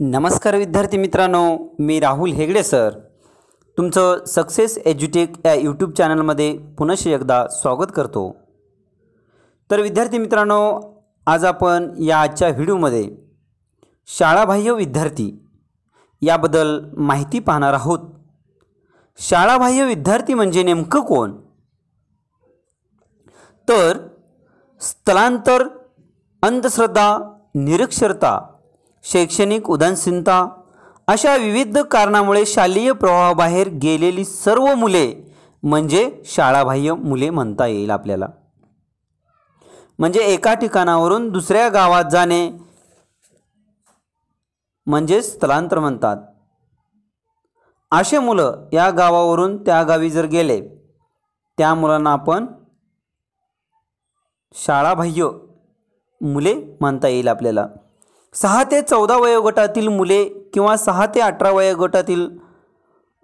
नमस्कार विद्यार्थी मित्रांनो मी राहुल हेगडे सर तुमचं सक्सेस एज्युटेक या यूट्यूब चॅनलमध्ये पुनश एकदा स्वागत करतो तर विद्यार्थी मित्रांनो आज आपण या आजच्या व्हिडिओमध्ये शाळाबाह्य विद्यार्थी याबद्दल माहिती पाहणार आहोत शाळाबाह्य विद्यार्थी म्हणजे नेमकं कोण तर स्थलांतर अंधश्रद्धा निरक्षरता शैक्षणिक उदासीनता अशा विविध कारणामुळे शालेय प्रवाहाबाहेर गेलेली सर्व मुले म्हणजे शाळाबाह्य मुले म्हणता येईल आपल्याला म्हणजे एका ठिकाणावरून दुसऱ्या गावात जाणे म्हणजे स्थलांतर म्हणतात असे मुलं या गावावरून त्या गावी जर गेले त्या मुलांना आपण शाळाबाह्य मुले म्हणता येईल आपल्याला सहा ते चौदा वयोगटातील मुले किंवा सहा ते अठरा वयोगटातील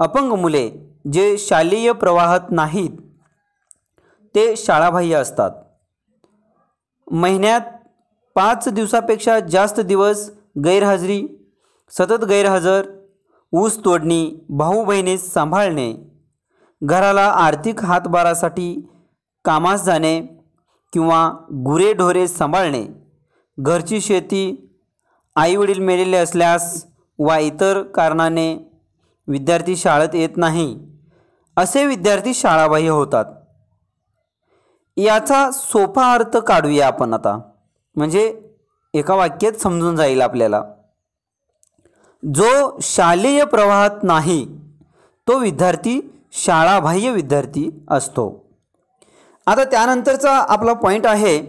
अपंग मुले जे शालेय प्रवाहात नाहीत ते शाळाबाह्य असतात महिन्यात पाच दिवसापेक्षा जास्त दिवस गैरहजेरी सतत गैरहजर ऊस तोडणी भाऊ बहिणी सांभाळणे घराला आर्थिक हातभारासाठी कामास जाणे किंवा गुरेढोरे सांभाळणे घरची शेती आई वडील मेलेले असल्यास वा इतर कारणाने विद्यार्थी शाळेत येत नाही असे विद्यार्थी शाळाबाह्य होतात याचा सोपा अर्थ काढूया आपण आता म्हणजे एका वाक्यात समजून जाईल आपल्याला जो शालेय प्रवाहात नाही तो विद्यार्थी शाळाबाह्य विद्यार्थी असतो आता त्यानंतरचा आपला पॉईंट आहे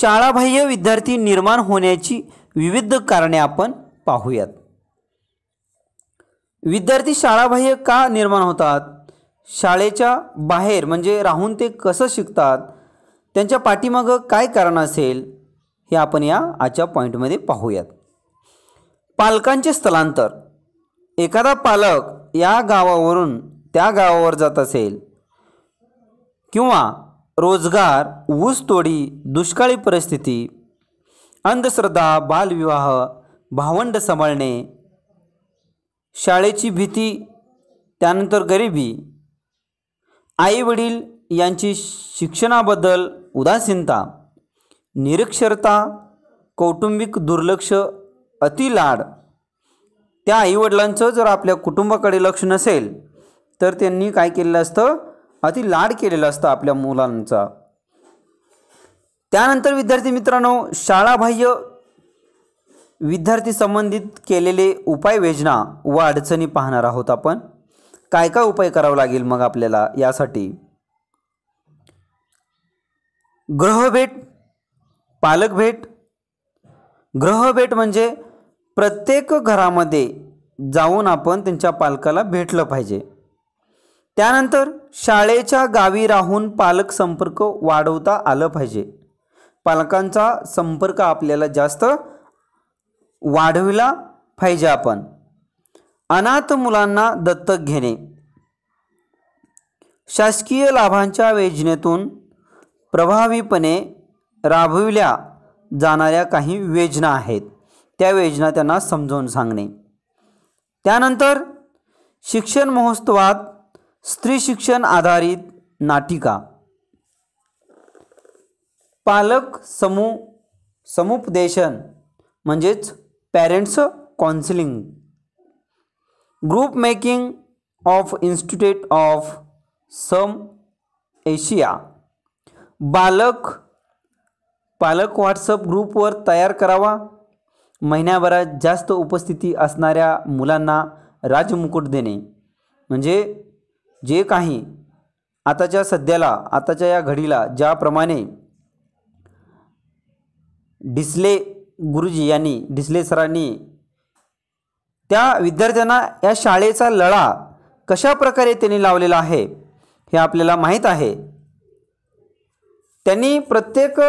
शाळाबाह्य विद्यार्थी निर्माण होण्याची विविध कारणे आपण पाहूयात विद्यार्थी शाळाबाह्य का निर्माण होतात शाळेच्या बाहेर म्हणजे राहून ते कसं शिकतात त्यांच्या पाठीमागं काय कारण असेल हे आपण या आजच्या पॉईंटमध्ये पाहूयात पालकांचे स्थलांतर एखादा पालक या गावावरून त्या गावावर जात असेल किंवा रोजगार ऊसतोडी दुष्काळी परिस्थिती अंधश्रद्धा बालविवाह भावंड सांभाळणे शाळेची भीती त्यानंतर गरिबी आईवडील यांची शिक्षणाबद्दल उदासीनता निरक्षरता कौटुंबिक दुर्लक्ष लाड त्या आईवडिलांचं जर आपल्या कुटुंबाकडे लक्ष नसेल तर त्यांनी काय केलेलं असतं अति लाड केलेलं असतं आपल्या मुलांचा त्यानंतर विद्यार्थी मित्रांनो शाळाबाह्य विद्यार्थी संबंधित केलेले उपाययोजना व अडचणी पाहणार आहोत आपण काय काय उपाय करावा लागेल मग आपल्याला यासाठी ग्रहभेट पालक भेट ग्रहभेट म्हणजे प्रत्येक घरामध्ये जाऊन आपण त्यांच्या पालकाला भेटलं पाहिजे त्यानंतर शाळेच्या गावी राहून पालक संपर्क वाढवता आलं पाहिजे पालकांचा संपर्क आपल्याला जास्त वाढविला पाहिजे आपण अनाथ मुलांना दत्तक घेणे शासकीय लाभांच्या योजनेतून प्रभावीपणे राबविल्या जाणाऱ्या काही योजना आहेत त्या योजना त्यांना समजावून सांगणे त्यानंतर शिक्षण महोत्सवात स्त्री शिक्षण आधारित नाटिका पालक समू समुपदेशन म्हणजेच parents counselling group making of institute of some Asia बालक पालक व्हॉट्सअप ग्रुपवर तयार करावा महिन्याभरात जास्त उपस्थिती असणाऱ्या मुलांना राजमुकुट देणे म्हणजे जे काही आताच्या सध्याला आताच्या या घडीला ज्याप्रमाणे डिसले गुरुजी यांनी डिसले सरांनी त्या विद्यार्थ्यांना या शाळेचा लढा कशा प्रकारे त्यांनी लावलेला आहे हे आपल्याला माहीत आहे त्यांनी प्रत्येक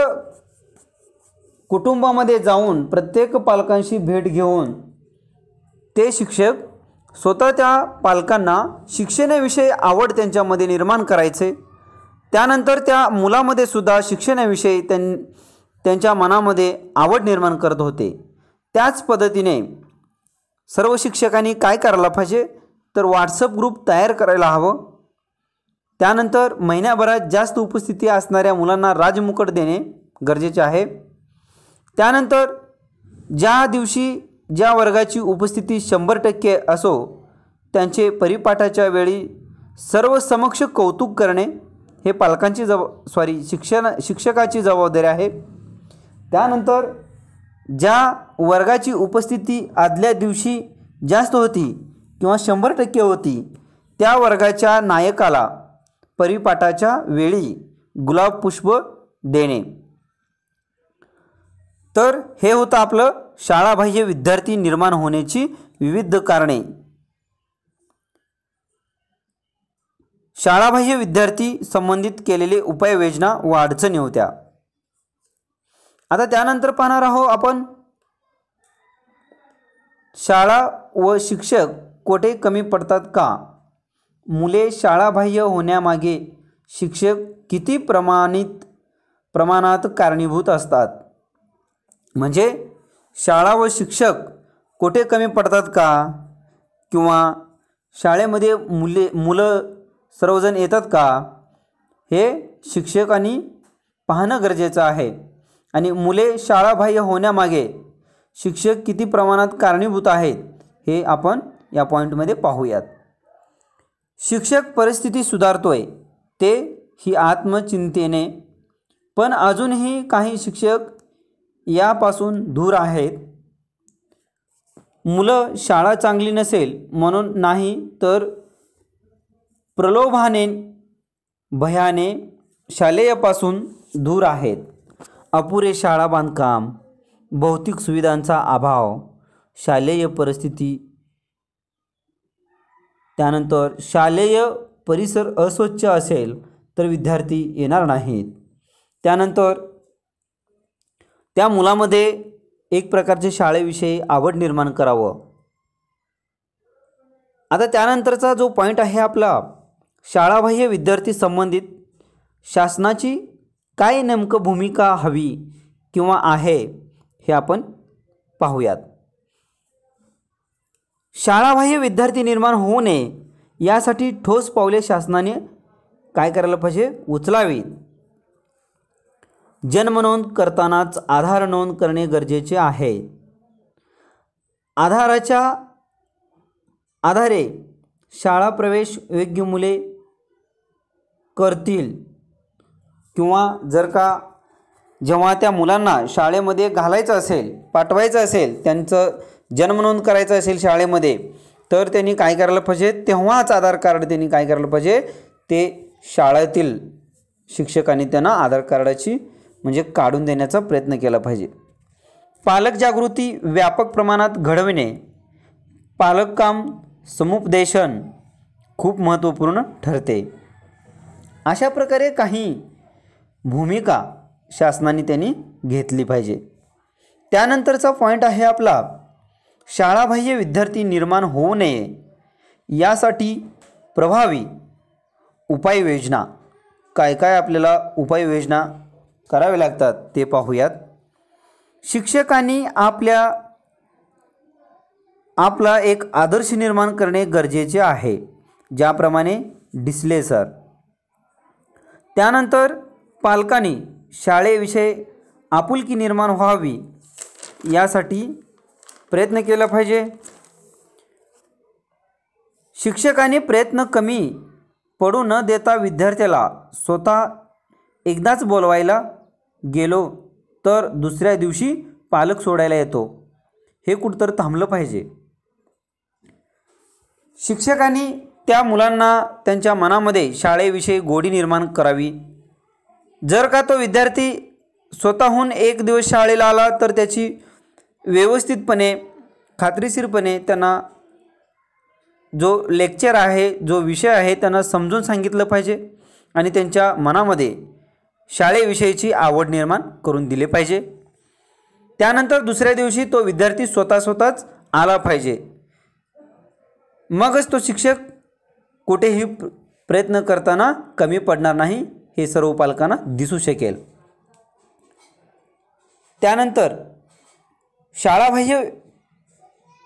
कुटुंबामध्ये जाऊन प्रत्येक पालकांशी भेट घेऊन ते शिक्षक स्वतः त्या पालकांना शिक्षणाविषयी आवड त्यांच्यामध्ये निर्माण करायचे त्यानंतर त्या मुलामध्ये सुद्धा शिक्षणाविषयी त्यां त्यांच्या मनामध्ये आवड निर्माण करत होते त्याच पद्धतीने सर्व शिक्षकांनी काय करायला पाहिजे तर व्हॉट्सअप ग्रुप तयार करायला हवं त्यानंतर महिन्याभरात जास्त उपस्थिती असणाऱ्या मुलांना राजमुकट देणे गरजेचे आहे त्यानंतर ज्या दिवशी ज्या वर्गाची उपस्थिती शंभर टक्के असो त्यांचे परिपाठाच्या वेळी सर्व समक्ष कौतुक करणे हे पालकांची जबा सॉरी शिक्षण शिक्षकाची जबाबदारी आहे त्यानंतर ज्या वर्गाची उपस्थिती आदल्या दिवशी जास्त होती किंवा शंभर टक्के होती त्या वर्गाच्या नायकाला परिपाठाच्या वेळी गुलाब पुष्प देणे तर हे होतं आपलं शाळाबाह्य विद्यार्थी निर्माण होण्याची विविध कारणे शाळाबाह्य विद्यार्थी संबंधित केलेले उपाययोजना व अडचणी होत्या आता त्यानंतर पाहणार आहोत आपण शाळा व शिक्षक कोठे कमी पडतात का मुले शाळाबाह्य होण्यामागे शिक्षक किती प्रमाणित प्रमाणात कारणीभूत असतात म्हणजे शाळा व शिक्षक कोठे कमी पडतात का किंवा शाळेमध्ये मुले मुलं सर्वजण येतात का हे शिक्षकांनी पाहणं गरजेचं आहे आणि मुले शाळाबाह्य होण्यामागे शिक्षक किती प्रमाणात कारणीभूत आहेत हे आपण या पॉईंटमध्ये पाहूयात शिक्षक परिस्थिती सुधारतोय ते ही आत्मचिंतेने पण अजूनही काही शिक्षक यापासून दूर आहेत मुलं शाळा चांगली नसेल म्हणून नाही तर प्रलोभाने भयाने शालेयपासून दूर आहेत अपुरे शाळा बांधकाम भौतिक सुविधांचा अभाव शालेय परिस्थिती त्यानंतर शालेय परिसर अस्वच्छ असेल तर विद्यार्थी येणार नाहीत त्यानंतर त्या मुलामध्ये एक प्रकारचे शाळेविषयी आवड निर्माण करावं आता त्यानंतरचा जो पॉईंट आहे आपला शाळाबाह्य विद्यार्थी संबंधित शासनाची काय नेमकं भूमिका हवी किंवा आहे हे आपण पाहूयात शाळाबाह्य विद्यार्थी निर्माण होऊ नये यासाठी ठोस पावले शासनाने काय करायला पाहिजे उचलावी नोंद करतानाच आधार नोंद करणे गरजेचे आहे आधाराच्या आधारे शाळा प्रवेश योग्य मुले करतील किंवा जर का जेव्हा त्या मुलांना शाळेमध्ये घालायचं असेल पाठवायचं असेल त्यांचं जन्म नोंद करायचं असेल शाळेमध्ये तर त्यांनी काय करायला पाहिजे तेव्हाच आधार कार्ड त्यांनी काय करायला पाहिजे ते शाळेतील शिक्षकांनी त्यांना आधार कार्डाची म्हणजे काढून देण्याचा प्रयत्न केला पाहिजे पालक जागृती व्यापक प्रमाणात घडविणे काम समुपदेशन खूप महत्त्वपूर्ण ठरते अशा प्रकारे काही भूमिका शासनाने त्यांनी घेतली पाहिजे त्यानंतरचा पॉईंट आहे आपला शाळाबाह्य विद्यार्थी निर्माण होऊ नये यासाठी प्रभावी उपाययोजना काय काय आपल्याला उपाययोजना करावे लागतात ते पाहूयात शिक्षकांनी आपल्या आपला एक आदर्श निर्माण करणे गरजेचे आहे ज्याप्रमाणे डिस्लेसर सर त्यानंतर पालकांनी शाळेविषयी आपुलकी निर्माण व्हावी यासाठी प्रयत्न केला पाहिजे शिक्षकांनी प्रयत्न कमी पडू न देता विद्यार्थ्याला स्वतः एकदाच बोलवायला गेलो तर दुसऱ्या दिवशी पालक सोडायला येतो हे कुठंतर थांबलं पाहिजे शिक्षकांनी त्या मुलांना त्यांच्या मनामध्ये शाळेविषयी गोडी निर्माण करावी जर का तो विद्यार्थी स्वतःहून एक दिवस शाळेला आला तर त्याची व्यवस्थितपणे खात्रीशीरपणे त्यांना जो लेक्चर आहे जो विषय आहे त्यांना समजून सांगितलं पाहिजे आणि त्यांच्या मनामध्ये शाळेविषयीची आवड निर्माण करून दिले पाहिजे त्यानंतर दुसऱ्या दिवशी तो विद्यार्थी स्वतः स्वतःच आला पाहिजे मगच तो शिक्षक कुठेही प्रयत्न करताना कमी पडणार नाही हे सर्व पालकांना दिसू शकेल त्यानंतर शाळाबाह्य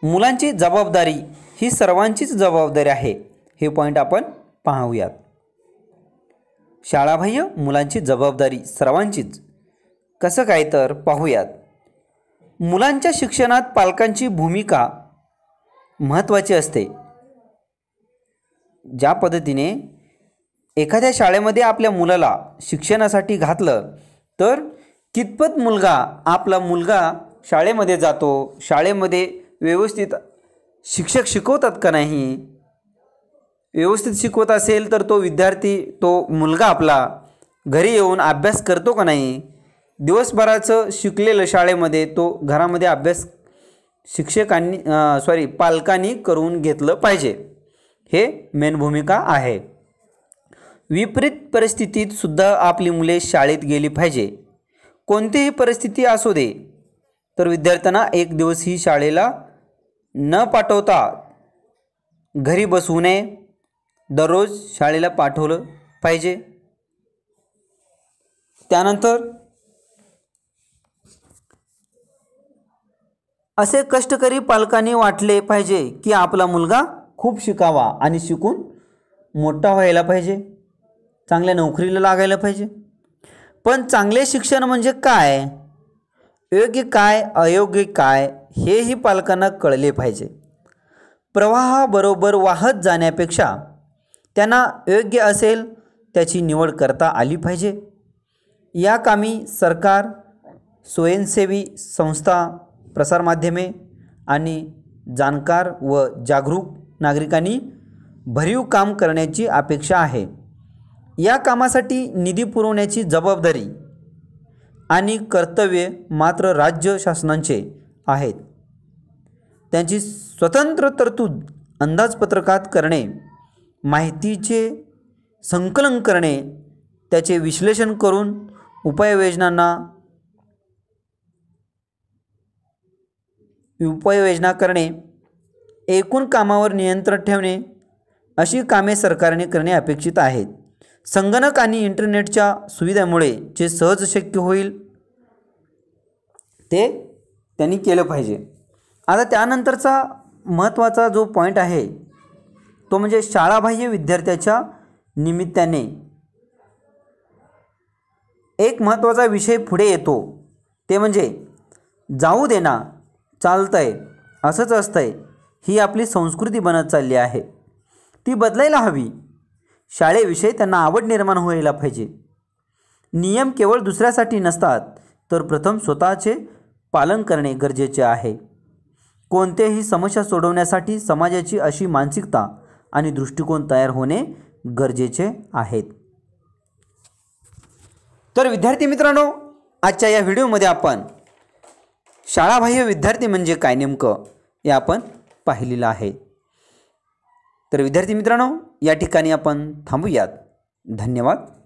मुलांची जबाबदारी ही सर्वांचीच जबाबदारी आहे हे पॉईंट आपण पाहूयात शाळाबाह्य मुलांची जबाबदारी सर्वांचीच कसं काय तर पाहूयात मुलांच्या शिक्षणात पालकांची भूमिका महत्त्वाची असते ज्या पद्धतीने एखाद्या शाळेमध्ये आपल्या मुलाला शिक्षणासाठी घातलं तर कितपत मुलगा आपला मुलगा शाळेमध्ये जातो शाळेमध्ये व्यवस्थित शिक्षक शिकवतात का नाही व्यवस्थित शिकवत असेल तर तो विद्यार्थी तो मुलगा आपला घरी येऊन अभ्यास करतो का नाही दिवसभराचं शिकलेलं शाळेमध्ये तो घरामध्ये अभ्यास शिक्षकांनी सॉरी पालकांनी करून घेतलं पाहिजे हे मेन भूमिका आहे विपरीत परिस्थितीत सुद्धा आपली मुले शाळेत गेली पाहिजे कोणतीही परिस्थिती असू दे तर विद्यार्थ्यांना एक दिवस ही शाळेला न पाठवता घरी बसू नये दररोज शाळेला पाठवलं पाहिजे त्यानंतर असे कष्टकरी पालकांनी वाटले पाहिजे की आपला मुलगा खूप शिकावा आणि शिकून मोठा व्हायला पाहिजे चांगल्या नोकरीला लागायला पाहिजे पण चांगले शिक्षण म्हणजे काय योग्य काय अयोग्य काय हेही पालकांना कळले पाहिजे प्रवाहाबरोबर वाहत जाण्यापेक्षा त्यांना योग्य असेल त्याची निवड करता आली पाहिजे या कामी सरकार स्वयंसेवी संस्था प्रसारमाध्यमे आणि जाणकार व जागरूक नागरिकांनी भरीव काम करण्याची अपेक्षा आहे या कामासाठी निधी पुरवण्याची जबाबदारी आणि कर्तव्ये मात्र राज्य शासनांचे आहेत त्यांची स्वतंत्र तरतूद अंदाजपत्रकात करणे माहितीचे संकलन करणे त्याचे विश्लेषण करून उपाययोजनांना उपाययोजना करणे एकूण कामावर नियंत्रण ठेवणे अशी कामे सरकारने करणे अपेक्षित आहेत संगणक आणि इंटरनेटच्या सुविधेमुळे जे सहज शक्य होईल ते त्यांनी केलं पाहिजे आता त्यानंतरचा महत्त्वाचा जो पॉईंट आहे तो म्हणजे शाळाबाह्य विद्यार्थ्याच्या निमित्ताने एक महत्त्वाचा विषय पुढे येतो ते म्हणजे जाऊ देना चालतंय असंच असतंय ही आपली संस्कृती बनत चालली आहे ती बदलायला हवी शाळेविषयी त्यांना आवड निर्माण व्हायला पाहिजे नियम केवळ दुसऱ्यासाठी नसतात तर प्रथम स्वतःचे पालन करणे गरजेचे आहे कोणत्याही समस्या सोडवण्यासाठी समाजाची अशी मानसिकता आणि दृष्टिकोन तयार होणे गरजेचे आहेत तर विद्यार्थी मित्रांनो आजच्या या व्हिडिओमध्ये आपण शाळाबाह्य विद्यार्थी म्हणजे काय नेमकं हे आपण पाहिलेलं आहे तर विद्यार्थी मित्रांनो या ठिकाणी आपण थांबूयात धन्यवाद